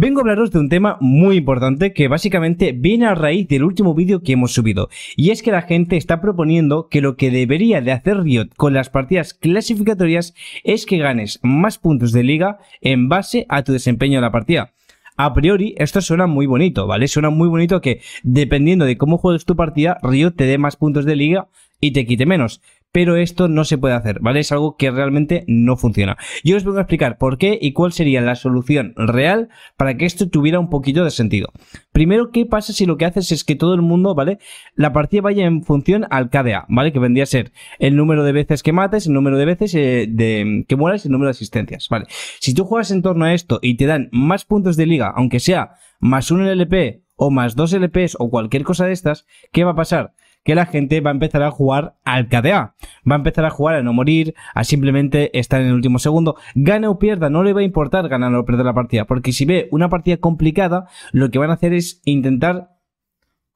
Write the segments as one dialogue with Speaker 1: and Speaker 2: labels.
Speaker 1: vengo a hablaros de un tema muy importante que básicamente viene a raíz del último vídeo que hemos subido. Y es que la gente está proponiendo que lo que debería de hacer Riot con las partidas clasificatorias es que ganes más puntos de liga en base a tu desempeño en la partida a priori esto suena muy bonito, ¿vale? Suena muy bonito que dependiendo de cómo juegues tu partida, Riot te dé más puntos de liga y te quite menos pero esto no se puede hacer, ¿vale? Es algo que realmente no funciona. Yo os vengo a explicar por qué y cuál sería la solución real para que esto tuviera un poquito de sentido. Primero, ¿qué pasa si lo que haces es que todo el mundo, ¿vale? La partida vaya en función al KDA, ¿vale? Que vendría a ser el número de veces que mates, el número de veces eh, de, que mueras el número de asistencias, ¿vale? Si tú juegas en torno a esto y te dan más puntos de liga, aunque sea más un LP o más dos LPs o cualquier cosa de estas, ¿qué va a pasar? que la gente va a empezar a jugar al KDA. Va a empezar a jugar a no morir, a simplemente estar en el último segundo. Gane o pierda, no le va a importar ganar o perder la partida, porque si ve una partida complicada, lo que van a hacer es intentar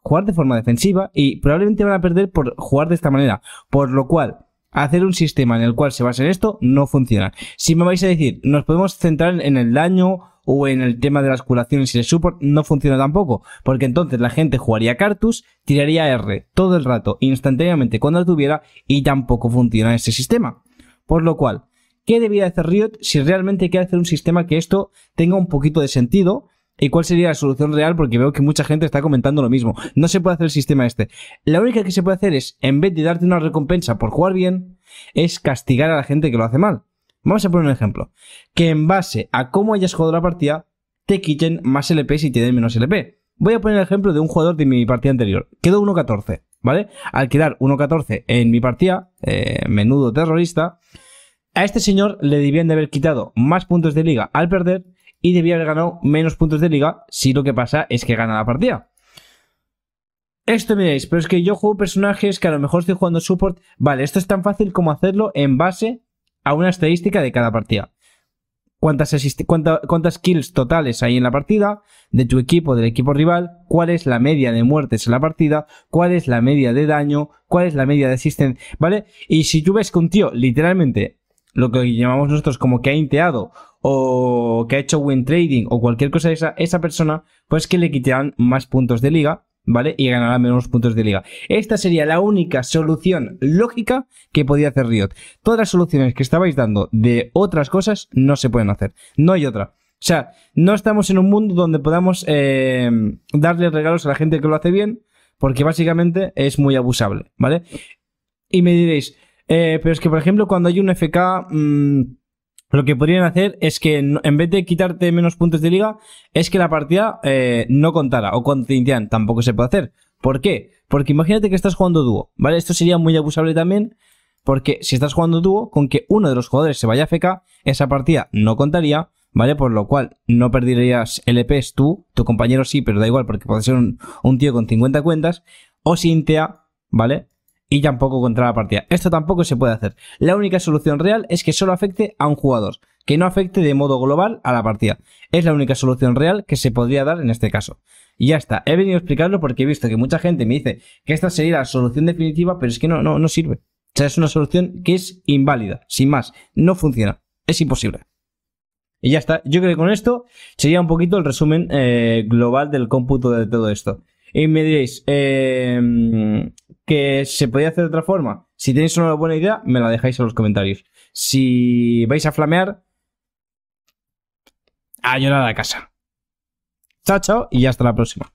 Speaker 1: jugar de forma defensiva y probablemente van a perder por jugar de esta manera. Por lo cual, hacer un sistema en el cual se basa en esto no funciona. Si me vais a decir, nos podemos centrar en el daño o en el tema de las curaciones y el support no funciona tampoco, porque entonces la gente jugaría Cartus, tiraría R todo el rato, instantáneamente cuando lo tuviera, y tampoco funciona ese sistema. Por lo cual, ¿qué debía hacer Riot si realmente quiere hacer un sistema que esto tenga un poquito de sentido? ¿Y cuál sería la solución real? Porque veo que mucha gente está comentando lo mismo. No se puede hacer el sistema este. La única que se puede hacer es, en vez de darte una recompensa por jugar bien, es castigar a la gente que lo hace mal. Vamos a poner un ejemplo. Que en base a cómo hayas jugado la partida, te quiten más LP si te den menos LP. Voy a poner el ejemplo de un jugador de mi partida anterior. Quedó 1.14, ¿vale? Al quedar 1.14 en mi partida, eh, menudo terrorista, a este señor le debían de haber quitado más puntos de liga al perder y debía haber ganado menos puntos de liga si lo que pasa es que gana la partida. Esto miréis, pero es que yo juego personajes que a lo mejor estoy jugando support. Vale, esto es tan fácil como hacerlo en base a una estadística de cada partida. Cuántas, kills totales hay en la partida, de tu equipo, del equipo rival, cuál es la media de muertes en la partida, cuál es la media de daño, cuál es la media de asistencia, ¿vale? Y si tú ves que un tío literalmente, lo que llamamos nosotros como que ha inteado o que ha hecho win trading o cualquier cosa de esa, esa persona, pues que le quitarán más puntos de liga ¿vale? Y ganará menos puntos de liga. Esta sería la única solución lógica que podía hacer Riot. Todas las soluciones que estabais dando de otras cosas no se pueden hacer. No hay otra. O sea, no estamos en un mundo donde podamos eh, darle regalos a la gente que lo hace bien, porque básicamente es muy abusable, ¿vale? Y me diréis, eh, pero es que, por ejemplo, cuando hay un FK... Mm, lo que podrían hacer es que en vez de quitarte menos puntos de liga, es que la partida eh, no contara o contaran. Tampoco se puede hacer. ¿Por qué? Porque imagínate que estás jugando dúo, ¿vale? Esto sería muy abusable también, porque si estás jugando dúo, con que uno de los jugadores se vaya a FK, esa partida no contaría, ¿vale? Por lo cual no perderías LPs tú, tu compañero sí, pero da igual porque puede ser un, tío con 50 cuentas, o sin intea, ¿vale? y tampoco contra la partida. Esto tampoco se puede hacer. La única solución real es que solo afecte a un jugador, que no afecte de modo global a la partida. Es la única solución real que se podría dar en este caso. Y ya está, he venido a explicarlo porque he visto que mucha gente me dice que esta sería la solución definitiva, pero es que no, no, sirve. O sea, es una solución que es inválida, sin más, no funciona, es imposible. Y ya está, yo creo que con esto sería un poquito el resumen eh, global del cómputo de todo esto. Y me diréis, eh, que se podía hacer de otra forma. Si tenéis una buena idea, me la dejáis en los comentarios. Si vais a flamear, a llorar a casa. Chao, chao y hasta la próxima.